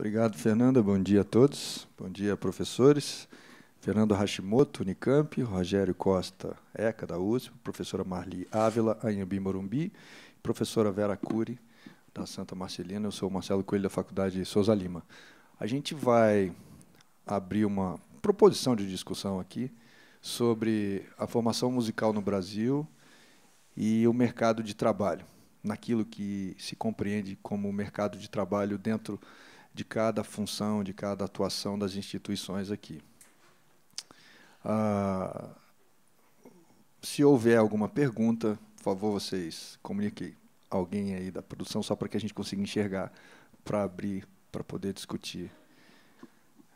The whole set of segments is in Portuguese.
Obrigado, Fernanda. Bom dia a todos. Bom dia, professores. Fernando Hashimoto, Unicamp, Rogério Costa, ECA, da USP, professora Marli Ávila, Anhambi Morumbi, professora Vera Cury, da Santa Marcelina. Eu sou o Marcelo Coelho, da Faculdade Souza Lima. A gente vai abrir uma proposição de discussão aqui sobre a formação musical no Brasil e o mercado de trabalho, naquilo que se compreende como mercado de trabalho dentro do de cada função, de cada atuação das instituições aqui. Ah, se houver alguma pergunta, por favor, vocês comuniquem alguém aí da produção, só para que a gente consiga enxergar, para abrir, para poder discutir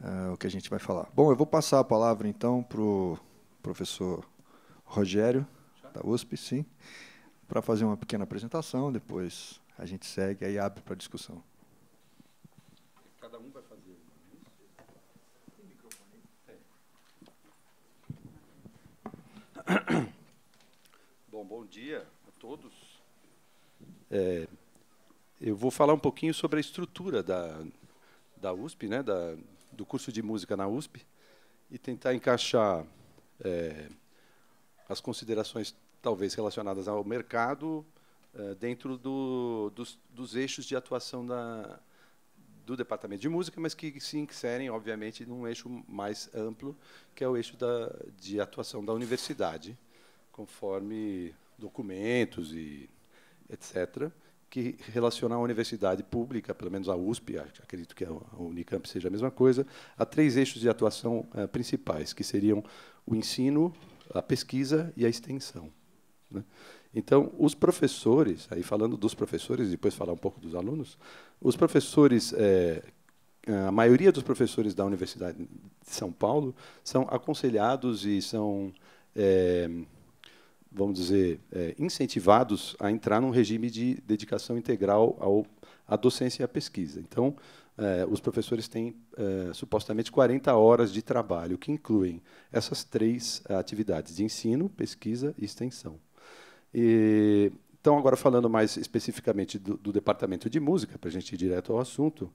ah, o que a gente vai falar. Bom, eu vou passar a palavra então para o professor Rogério, da USP, sim, para fazer uma pequena apresentação, depois a gente segue e abre para discussão. Bom, bom dia a todos. É, eu vou falar um pouquinho sobre a estrutura da, da USP, né, da, do curso de música na USP, e tentar encaixar é, as considerações, talvez, relacionadas ao mercado é, dentro do, dos, dos eixos de atuação da, do departamento de música, mas que se inserem, obviamente, num eixo mais amplo, que é o eixo da, de atuação da universidade, conforme documentos e etc., que relaciona a universidade pública, pelo menos a USP, acredito que a Unicamp seja a mesma coisa, a três eixos de atuação eh, principais, que seriam o ensino, a pesquisa e a extensão. Né? Então, os professores, aí falando dos professores, depois falar um pouco dos alunos, os professores, é, a maioria dos professores da Universidade de São Paulo são aconselhados e são, é, vamos dizer, é, incentivados a entrar num regime de dedicação integral ao, à docência e à pesquisa. Então, é, os professores têm é, supostamente 40 horas de trabalho, que incluem essas três atividades de ensino, pesquisa e extensão. E, então, agora falando mais especificamente do, do departamento de música, para a gente ir direto ao assunto,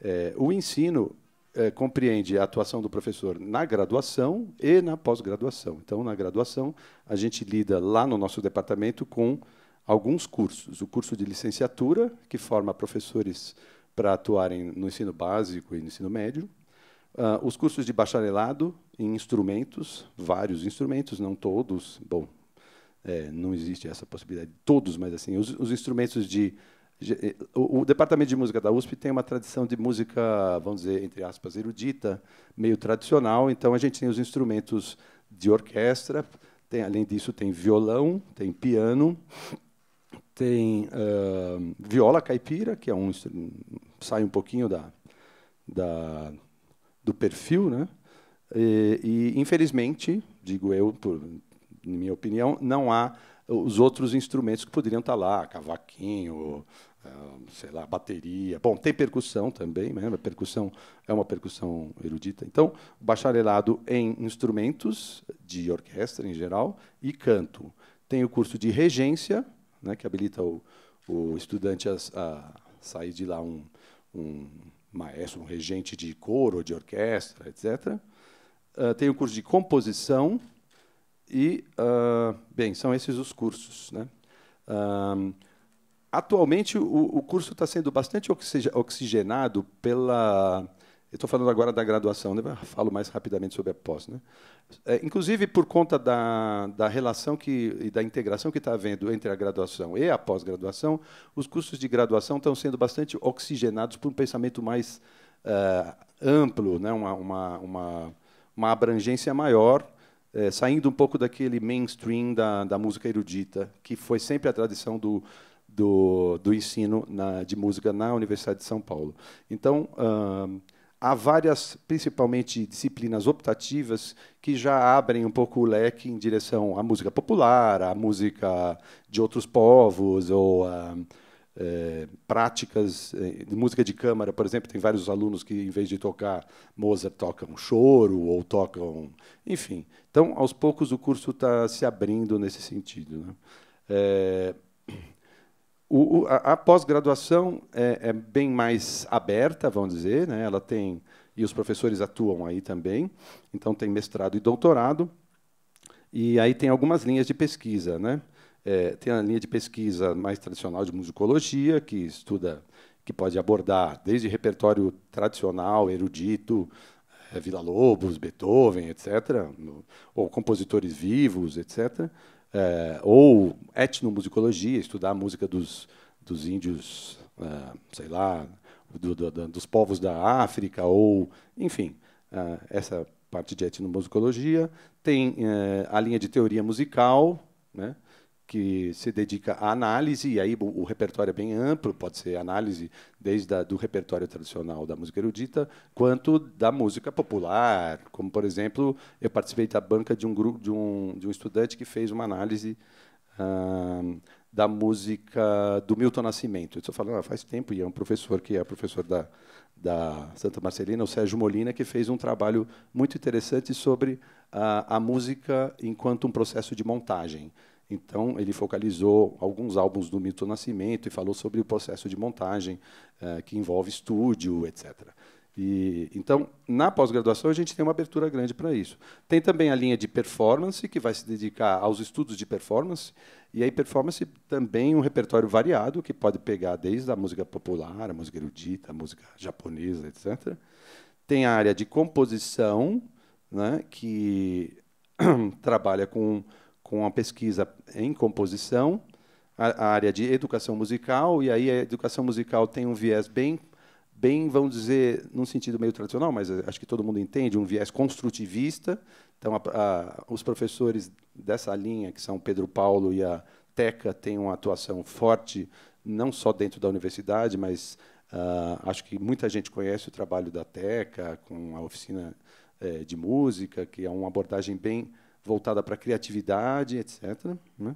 é, o ensino é, compreende a atuação do professor na graduação e na pós-graduação. Então, na graduação, a gente lida lá no nosso departamento com alguns cursos. O curso de licenciatura, que forma professores para atuarem no ensino básico e no ensino médio. Uh, os cursos de bacharelado em instrumentos, vários instrumentos, não todos. Bom, é, não existe essa possibilidade. Todos, mas assim, os, os instrumentos de. É, o, o, departamento de música da USP tem uma tradição de música, vamos dizer, entre aspas, erudita, meio tradicional. Então a gente tem os instrumentos de orquestra, tem, além disso, tem violão, tem piano, tem uh, viola caipira, que é um sai um pouquinho da, da do perfil, né? E, e infelizmente, digo eu, por, na minha opinião, não há eh, os outros instrumentos que poderiam estar lá, cavaquinho, eh, sei lá, bateria. Bom, tem percussão também, né? A percussão é uma percussão erudita. Então, bacharelado em instrumentos de orquestra em geral e canto. Tem o curso de regência, né, que habilita o, o estudante a, a, sair de lá um, um maestro, um regente de coro, de orquestra, etc. Uh, eh, tem o curso de composição, e, uh, bem, são esses os cursos. Né? Uh, atualmente, o, o curso está sendo bastante oxigenado pela. Estou falando agora da graduação, né? falo mais rapidamente sobre a pós. Né? É, inclusive, por conta da, da relação que, e da integração que está havendo entre a graduação e a pós-graduação, os cursos de graduação estão sendo bastante oxigenados por um pensamento mais uh, amplo, né? uma, uma, uma, uma abrangência maior é, saindo um pouco daquele mainstream da, da música erudita, que foi sempre a tradição do, do, do ensino na, de música na Universidade de São Paulo. Então, hum, há várias, principalmente disciplinas optativas, que já abrem um pouco o leque em direção à música popular, à música de outros povos, ou Hum, é, práticas eh, de música de câmara, por exemplo, tem vários alunos que, em vez de tocar Mozart, tocam choro ou tocam. Enfim. Então, aos poucos, o curso está se abrindo nesse sentido. Né? É, o, a, a pós-graduação é, é, bem mais aberta, vamos dizer, né? ela tem. E os professores atuam aí também, então tem mestrado e doutorado, e aí tem algumas linhas de pesquisa. Né? É, tem a linha de pesquisa mais tradicional de musicologia, que estuda, que pode abordar desde repertório tradicional, erudito, é, Vila Lobos, Beethoven, etc., no, ou compositores vivos, etc., é, ou etnomusicologia, estudar a música dos, dos índios, é, sei lá, do, do, do, dos povos da África, ou, enfim, é, essa parte de etnomusicologia. Tem é, a linha de teoria musical, né? que se dedica à análise, e aí o, o repertório é bem amplo, pode ser análise desde a, do repertório tradicional da música erudita, quanto da música popular. Como, por exemplo, eu participei da banca de um, grupo, de um, de um estudante que fez uma análise da música do Milton Nascimento. Eu estou falando, ah, faz tempo, e é um professor que é professor da, da Santa Marcelina, o Sérgio Molina, que fez um trabalho muito interessante sobre a música enquanto um processo de montagem. Então, ele focalizou alguns álbuns do Milton Nascimento e falou sobre o processo de montagem, eh, que envolve estúdio, etc. E, então, na pós-graduação, a gente tem uma abertura grande para isso. Tem também a linha de performance, que vai se dedicar aos estudos de performance. E aí, performance também um repertório variado, que pode pegar desde a música popular, a música erudita, a música japonesa, etc. Tem a área de composição, né, que trabalha com com a pesquisa em composição, a, a área de educação musical, e aí a educação musical tem um viés bem bem, vamos dizer, num sentido meio tradicional, mas acho que todo mundo entende, um viés construtivista. Então, a, a, os professores dessa linha, que são Pedro Paulo e a Teca, têm uma atuação forte, não só dentro da universidade, mas uh, acho que muita gente conhece o trabalho da Teca, com a oficina eh, de música, que é uma abordagem bem voltada para criatividade, etc. Né?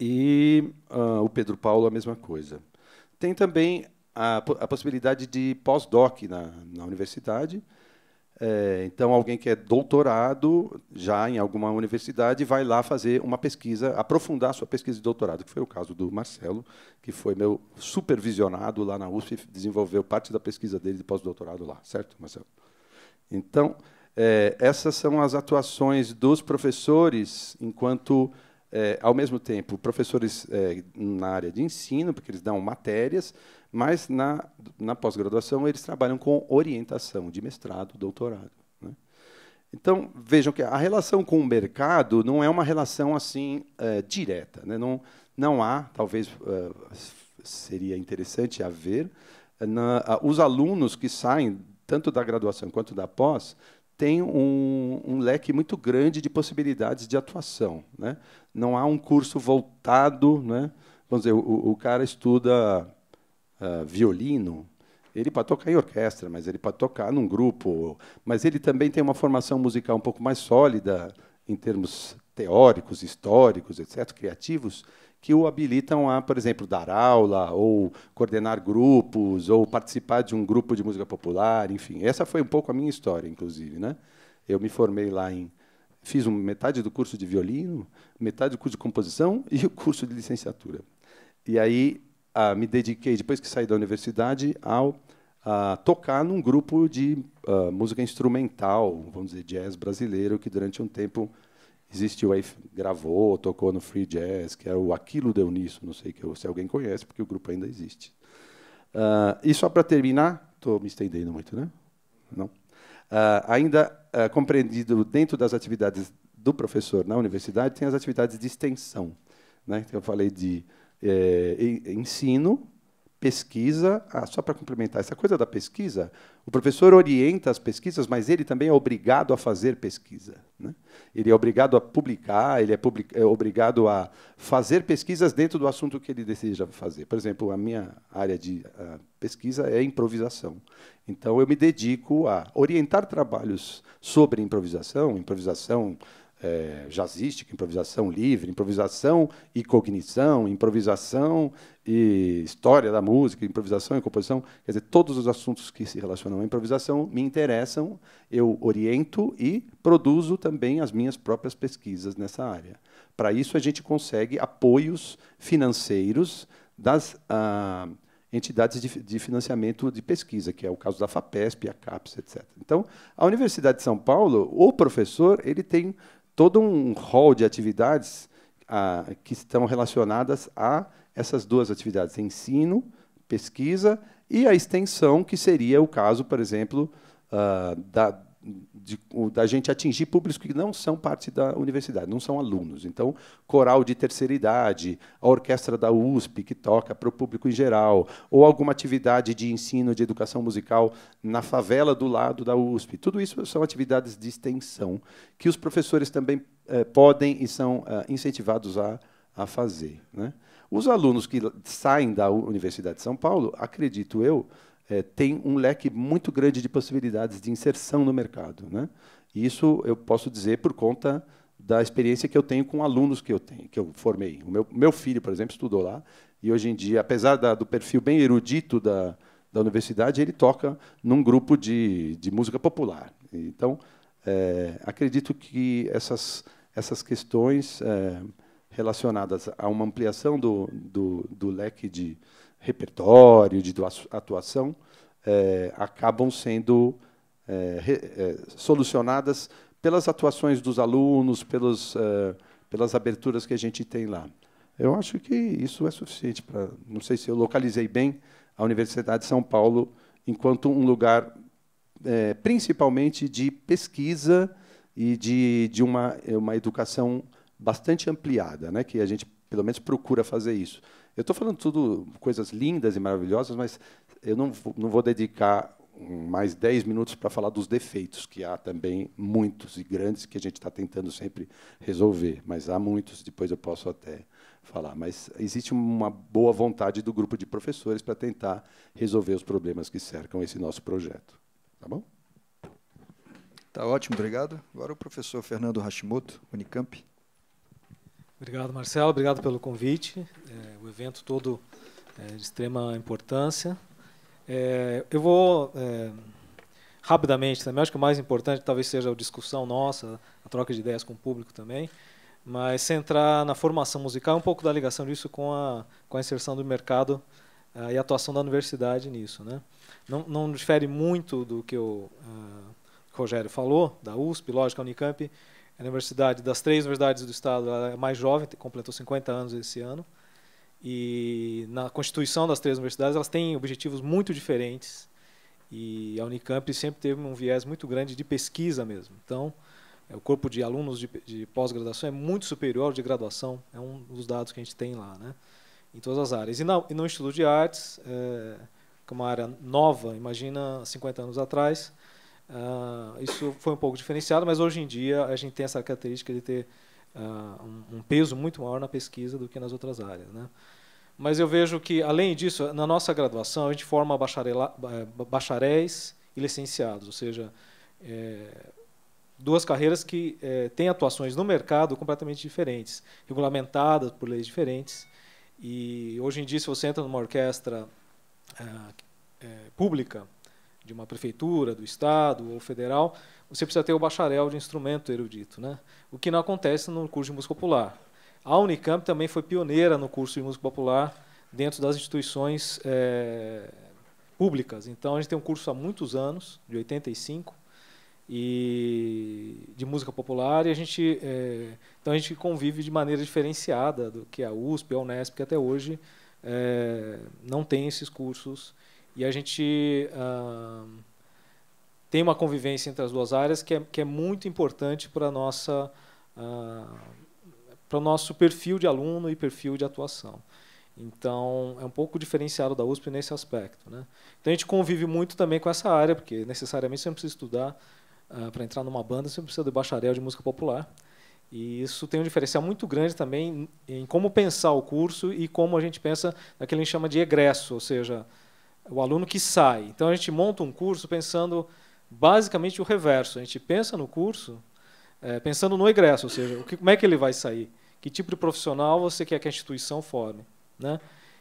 E uh, o Pedro Paulo, a mesma coisa. Tem também a, a possibilidade de pós-doc na, na universidade. É, então, alguém que é doutorado já em alguma universidade vai lá fazer uma pesquisa, aprofundar sua pesquisa de doutorado, que foi o caso do Marcelo, que foi meu supervisionado lá na USP, desenvolveu parte da pesquisa dele de pós-doutorado lá, certo, Marcelo? Então, é, essas são as atuações dos professores, enquanto, é, ao mesmo tempo, professores é, na área de ensino, porque eles dão matérias, mas na, na pós-graduação eles trabalham com orientação de mestrado, doutorado. Né? Então, vejam que a relação com o mercado não é uma relação assim é, direta. Né? Não, não há, talvez é, seria interessante haver, na, os alunos que saem tanto da graduação quanto da pós, tem um, um, leque muito grande de possibilidades de atuação. Né? Não há um curso voltado. Né? Vamos dizer, o, o cara estuda uh, violino, ele pode tocar em orquestra, mas ele pode tocar num grupo. Mas ele também tem uma formação musical um pouco mais sólida em termos teóricos, históricos, etc., criativos que o habilitam a, por exemplo, dar aula, ou coordenar grupos, ou participar de um grupo de música popular, enfim. Essa foi um pouco a minha história, inclusive. Né? Eu me formei lá em. Fiz metade do curso de violino, metade do curso de composição e o curso de licenciatura. E aí ah, me dediquei, depois que saí da universidade, ao a tocar num grupo de ah, música instrumental, vamos dizer, jazz brasileiro, que durante um tempo existiu aí, gravou, tocou no Free Jazz, que era é o Aquilo Deu Nisso, não sei se alguém conhece, porque o grupo ainda existe. Uh, e só para terminar, estou me estendendo muito, né? Não. Uh, ainda uh, compreendido dentro das atividades do professor na universidade, tem as atividades de extensão. Né? Então, eu falei de eh, ensino, pesquisa, ah, só para complementar, essa coisa da pesquisa, o professor orienta as pesquisas, mas ele também é obrigado a fazer pesquisa. Né? Ele é obrigado a publicar, ele é, public, é, obrigado a fazer pesquisas dentro do assunto que ele deseja fazer. Por exemplo, a minha área de uh, pesquisa é improvisação. Então, eu me dedico a orientar trabalhos sobre improvisação, improvisação é, jazzística, improvisação livre, improvisação e cognição, improvisação e história da música, improvisação e composição, quer dizer, todos os assuntos que se relacionam à improvisação me interessam, eu oriento e produzo também as minhas próprias pesquisas nessa área. Para isso, a gente consegue apoios financeiros das ah, entidades de, de, financiamento de pesquisa, que é o caso da FAPESP, a CAPES, etc. Então, a Universidade de São Paulo, o professor, ele tem todo um rol de atividades ah, que estão relacionadas a essas duas atividades: ensino, pesquisa e a extensão, que seria o caso, por exemplo, ah, da, de, da gente atingir públicos que não são parte da universidade, não são alunos. Então, coral de terceira idade, a orquestra da USP, que toca para o público em geral, ou alguma atividade de ensino de educação musical na favela do lado da USP. Tudo isso são atividades de extensão que os professores também eh, podem e são eh, incentivados a, a fazer. Né? Os alunos que saem da Universidade de São Paulo, acredito eu, é, tem um leque muito grande de possibilidades de inserção no mercado. Né? E isso eu posso dizer por conta da experiência que eu tenho com alunos que eu tenho, que eu formei. O meu, meu filho, por exemplo, estudou lá e hoje em dia, apesar da, do perfil bem erudito da, da universidade, ele toca num grupo de, de música popular. Então, é, acredito que essas, essas questões é, relacionadas a uma ampliação do, do, do leque de, repertório, de atuação, é, acabam sendo é, re, é, solucionadas pelas atuações dos alunos, pelos, é, pelas aberturas que a gente tem lá. Eu acho que isso é suficiente para. Não sei se eu localizei bem a Universidade de São Paulo enquanto um lugar é, principalmente de pesquisa e de, de uma, uma educação bastante ampliada, né? que a gente, pelo menos, procura fazer isso. Eu estou falando tudo coisas lindas e maravilhosas, mas eu não, não vou dedicar mais 10 minutos para falar dos defeitos, que há também muitos e grandes que a gente está tentando sempre resolver, mas há muitos, depois eu posso até falar. Mas existe uma boa vontade do grupo de professores para tentar resolver os problemas que cercam esse nosso projeto. Tá bom? Tá ótimo, obrigado. Agora o professor Fernando Hashimoto, Unicamp. Obrigado, Marcelo. Obrigado pelo convite. É, o evento todo é de extrema importância. É, eu vou é, rapidamente também. Acho que o mais importante talvez seja a discussão nossa, a troca de ideias com o público também, mas centrar na formação musical um pouco da ligação disso com a, com a inserção do mercado é, e a atuação da universidade nisso. Né? Não, não difere muito do que o é, Rogério falou, da USP, lógico, a Unicamp é a universidade das três universidades do estado, ela é mais jovem, completou 50 anos esse ano. E na constituição das três universidades, elas têm objetivos muito diferentes. E a Unicamp sempre teve um viés muito grande de pesquisa mesmo. Então, é, o corpo de alunos de, de pós-graduação é muito superior ao de graduação, é um dos dados que a gente tem lá, né? em todas as áreas. E, na, e no Instituto de Artes, é, que é uma área nova, imagina 50 anos atrás, Uh, isso foi um pouco diferenciado, mas hoje em dia a gente tem essa característica de ter uh, um, peso muito maior na pesquisa do que nas outras áreas. Né? Mas eu vejo que, além disso, na nossa graduação a gente forma bacharéis e licenciados, ou seja, é, duas carreiras que é, têm atuações no mercado completamente diferentes, regulamentadas por leis diferentes. E hoje em dia, se você entra numa orquestra é, é, pública, de uma prefeitura, do estado ou federal, você precisa ter o bacharel de instrumento erudito, né? O que não acontece no curso de música popular. A Unicamp também foi pioneira no curso de música popular dentro das instituições é, públicas. Então a gente tem um curso há muitos anos, de 85, e de música popular, e a gente é, então a gente convive de maneira diferenciada do que a USP, a Unesp, que até hoje é, não tem esses cursos e a gente tem uma convivência entre as duas áreas que é, que é muito importante para para o nosso perfil de aluno e perfil de atuação. Então, é um pouco diferenciado da USP nesse aspecto. Né? Então, a gente convive muito também com essa área, porque necessariamente você não precisa estudar uh, ah, para entrar numa banda, você precisa de bacharel de música popular. E isso tem um diferencial muito grande também em como pensar o curso e como a gente pensa naquele que a gente chama de egresso, ou seja, o aluno que sai. Então a gente monta um curso pensando basicamente o reverso. A gente pensa no curso é, pensando no egresso, ou seja, que, como é que ele vai sair, que tipo de profissional você quer que a instituição forme, né?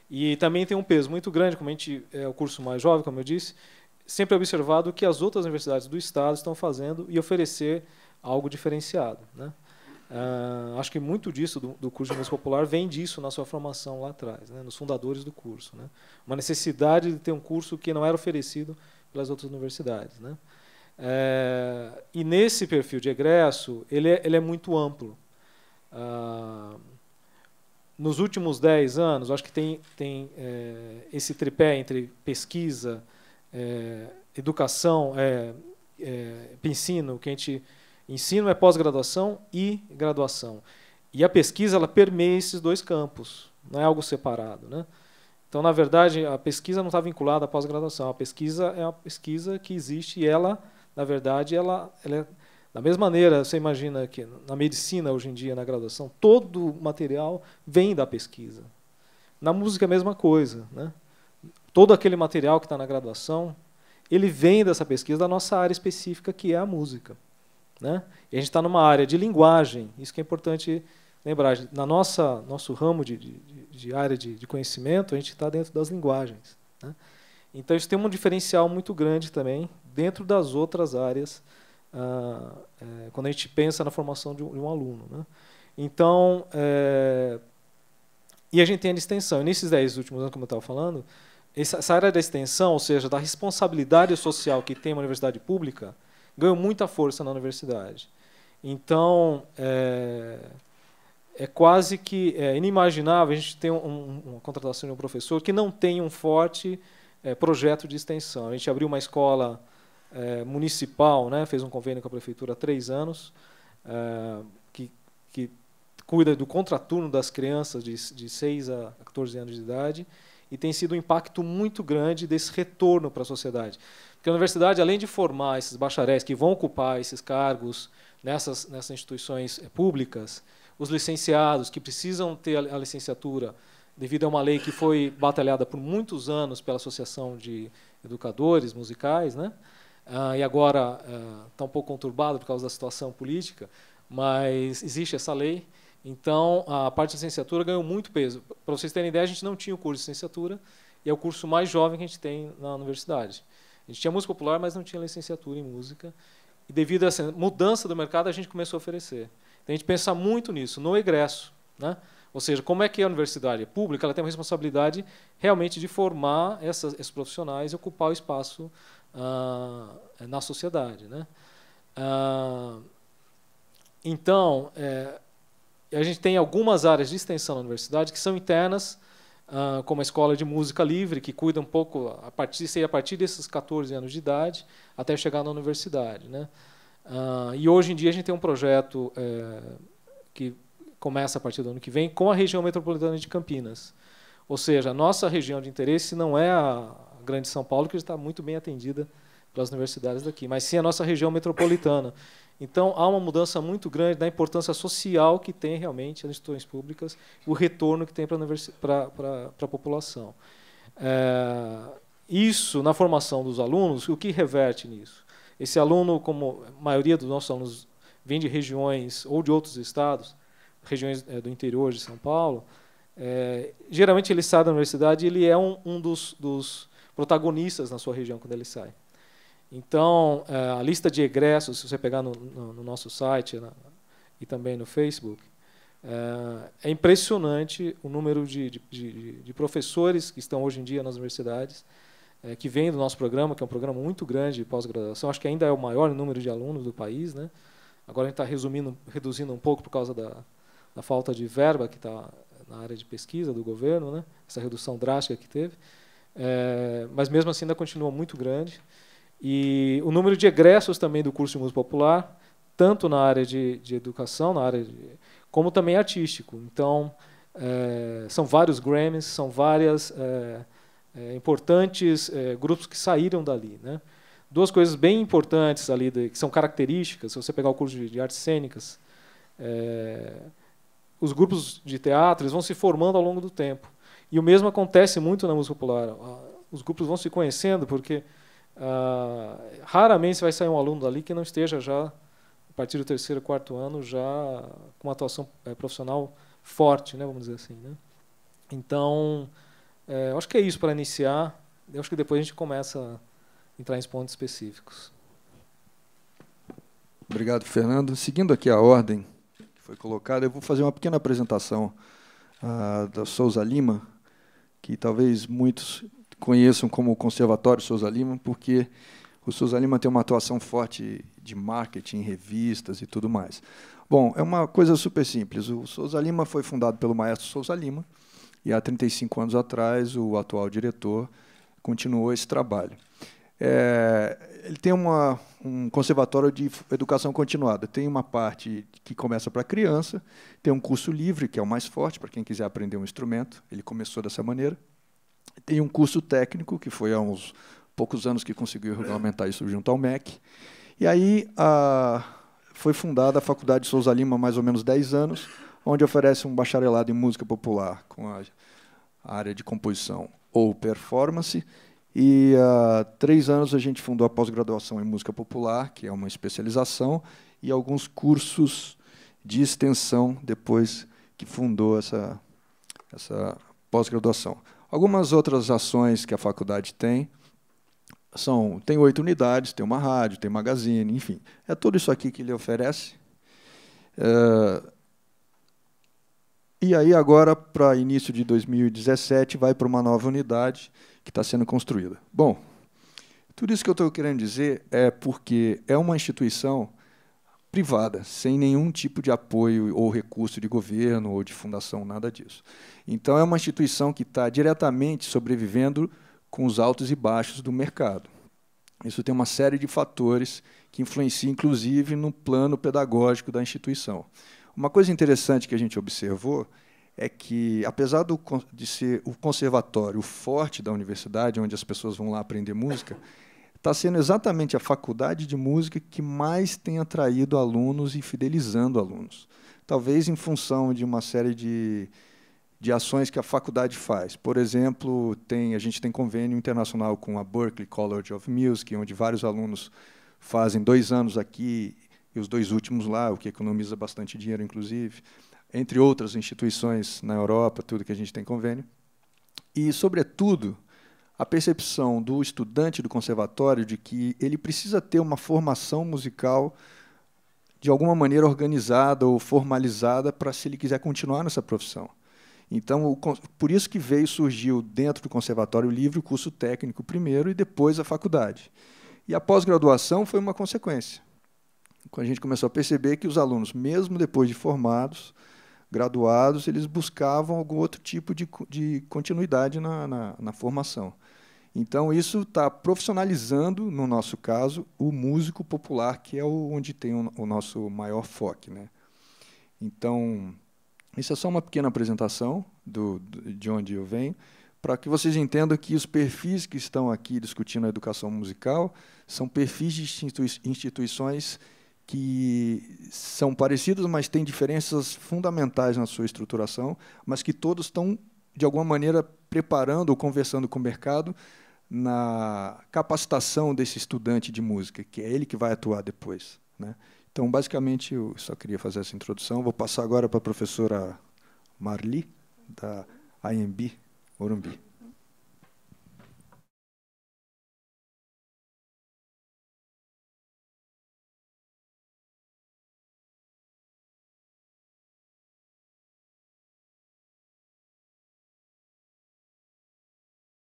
E também tem um peso muito grande, como a gente é o curso mais jovem, como eu disse, sempre observado o que as outras universidades do estado estão fazendo e oferecer algo diferenciado, né? Uh, acho que muito disso do, do, curso de música popular vem disso na sua formação lá atrás, né, nos fundadores do curso. Né, uma necessidade de ter um curso que não era oferecido pelas outras universidades. Né. É, e nesse perfil de egresso, ele é, ele é muito amplo. Uh, nos últimos dez anos, acho que tem, tem é, esse tripé entre pesquisa, eh, educação, ensino, que a gente Ensino é pós-graduação e graduação. E a pesquisa ela permeia esses dois campos, não é algo separado. Né? Então, na verdade, a pesquisa não está vinculada à pós-graduação. A pesquisa é uma pesquisa que existe e ela, na verdade, ela, ela é, da mesma maneira, você imagina que na medicina, hoje em dia, na graduação, todo o material vem da pesquisa. Na música, é a mesma coisa. Né? Todo aquele material que está na graduação, ele vem dessa pesquisa da nossa área específica, que é a música. Né? E a gente está numa área de linguagem, isso que é importante lembrar. Na nossa nosso ramo de, de, de área de, de, conhecimento, a gente está dentro das linguagens. Né? Então isso tem um diferencial muito grande também dentro das outras áreas ah, é, quando a gente pensa na formação de um, de um aluno. Né? Então, é, e a gente tem a extensão. E nesses dez últimos anos, como eu estava falando, essa, área da extensão, ou seja, da responsabilidade social que tem uma universidade pública, ganhou muita força na universidade. Então, é, é quase que é inimaginável a gente ter um, uma contratação de um professor que não tem um forte é, projeto de extensão. A gente abriu uma escola é, municipal, né, fez um convênio com a prefeitura há três anos, é, que, que cuida do contraturno das crianças de, de 6 a 14 anos de idade, e tem sido um impacto muito grande desse retorno para a sociedade. Porque a universidade, além de formar esses bacharéis que vão ocupar esses cargos nessas, nessas instituições eh, públicas, os licenciados que precisam ter a licenciatura devido a uma lei que foi batalhada por muitos anos pela Associação de Educadores Musicais, né? Ah, e agora está eh, ah, um pouco conturbado por causa da situação política, mas existe essa lei então, a parte de licenciatura ganhou muito peso. Para vocês terem ideia, a gente não tinha o curso de licenciatura, e é o curso mais jovem que a gente tem na universidade. A gente tinha música popular, mas não tinha licenciatura em música. E devido a essa mudança do mercado, a gente começou a oferecer. Então, a gente pensa muito nisso, no egresso. Né? Ou seja, como é que a universidade pública ela tem uma responsabilidade realmente de formar essas, esses profissionais e ocupar o espaço ah, na sociedade. Né? Ah, então, é, a gente tem algumas áreas de extensão na universidade que são internas, ah, como a Escola de Música Livre, que cuida um pouco, a partir, sei, a partir desses 14 anos de idade, até chegar na universidade. Né? Ah, e hoje em dia a gente tem um projeto eh, que começa a partir do ano que vem com a região metropolitana de Campinas. Ou seja, a nossa região de interesse não é a Grande São Paulo, que está muito bem atendida pelas universidades daqui, mas sim a nossa região metropolitana. Então, há uma mudança muito grande da importância social que tem realmente as instituições públicas, o retorno que tem para a população. É, isso, na formação dos alunos, o que reverte nisso? Esse aluno, como a maioria dos nossos alunos vem de regiões ou de outros estados, regiões é, do interior de São Paulo, é, geralmente ele sai da universidade e ele é um, um dos, dos protagonistas na sua região quando ele sai. Então, é, a lista de egressos, se você pegar no, no, no nosso site na, e também no Facebook, é, é impressionante o número de, de, de, de, professores que estão hoje em dia nas universidades, é, que vêm do nosso programa, que é um programa muito grande de pós-graduação, acho que ainda é o maior número de alunos do país. Né? Agora a gente está resumindo, reduzindo um pouco por causa da, da falta de verba que está na área de pesquisa do governo, né? essa redução drástica que teve. É, mas mesmo assim ainda continua muito grande. E o número de egressos também do curso de música popular, tanto na área de, de educação, na área de, como também artístico. Então, é, são vários Grammys, são várias é, é, importantes é, grupos que saíram dali, né? Duas coisas bem importantes ali, de, que são características, se você pegar o curso de, de artes cênicas, é, os grupos de teatro vão se formando ao longo do tempo. E o mesmo acontece muito na música popular. Ah, os grupos vão se conhecendo, porque ah, raramente vai sair um aluno dali que não esteja já, a partir do terceiro, quarto ano, já com uma atuação é, profissional forte, né, vamos dizer assim. Né? Então, é, acho que é isso para iniciar. Eu acho que depois a gente começa a entrar em pontos específicos. Obrigado, Fernando. Seguindo aqui a ordem que foi colocada, eu vou fazer uma pequena apresentação uh, da Souza Lima, que talvez muitos conheçam como o Conservatório Souza Lima, porque o Souza Lima tem uma atuação forte de marketing, revistas e tudo mais. Bom, é uma coisa super simples. O Souza Lima foi fundado pelo maestro Souza Lima e há 35 anos atrás o atual diretor continuou esse trabalho. É, ele tem uma, um conservatório de educação continuada. Tem uma parte que começa para criança, tem um curso livre, que é o mais forte para quem quiser aprender um instrumento. Ele começou dessa maneira. Tem um curso técnico, que foi há uns poucos anos que conseguiu regulamentar isso junto ao MEC. E aí a, foi fundada a Faculdade de Souza Lima mais ou menos 10 anos, onde oferece um bacharelado em música popular com a, a área de composição ou performance. E há três anos a gente fundou a pós-graduação em música popular, que é uma especialização, e alguns cursos de extensão depois que fundou essa, essa pós-graduação. Algumas outras ações que a faculdade tem são tem oito unidades, tem uma rádio, tem magazine, enfim, é tudo isso aqui que ele oferece. É, e aí agora para início de 2017 vai para uma nova unidade que está sendo construída. Bom, tudo isso que eu estou querendo dizer é porque é uma instituição privada, sem nenhum tipo de apoio ou recurso de governo ou de fundação, nada disso. Então, é uma instituição que está diretamente sobrevivendo com os altos e baixos do mercado. Isso tem uma série de fatores que influenciam, inclusive, no plano pedagógico da instituição. Uma coisa interessante que a gente observou é que, apesar do, de ser o conservatório forte da universidade, onde as pessoas vão lá aprender música, está sendo exatamente a faculdade de música que mais tem atraído alunos e fidelizando alunos. Talvez em função de uma série de, de ações que a faculdade faz. Por exemplo, tem, a gente tem convênio internacional com a Berklee College of Music, onde vários alunos fazem dois anos aqui e os dois últimos lá, o que economiza bastante dinheiro, inclusive, entre outras instituições na Europa, tudo que a gente tem convênio. E, sobretudo, a percepção do estudante do conservatório de que ele precisa ter uma formação musical de alguma maneira organizada ou formalizada para se ele quiser continuar nessa profissão. Então, o, por isso que veio surgiu dentro do conservatório livre o curso técnico primeiro e depois a faculdade. E a pós-graduação foi uma consequência. quando A gente começou a perceber que os alunos, mesmo depois de formados, graduados, eles buscavam algum outro tipo de, de continuidade na, na, na formação. Então, isso está profissionalizando, no nosso caso, o músico popular, que é o, onde tem o, o nosso maior foco. Né? Então, isso é só uma pequena apresentação do, do de onde eu venho, para que vocês entendam que os perfis que estão aqui discutindo a educação musical são perfis de institui instituições que são parecidos, mas têm diferenças fundamentais na sua estruturação, mas que todos estão, de alguma maneira, preparando ou conversando com o mercado na capacitação desse estudante de música, que é ele que vai atuar depois. Né? Então, basicamente, eu só queria fazer essa introdução. Vou passar agora para a professora Marli, da IMB Orumbi.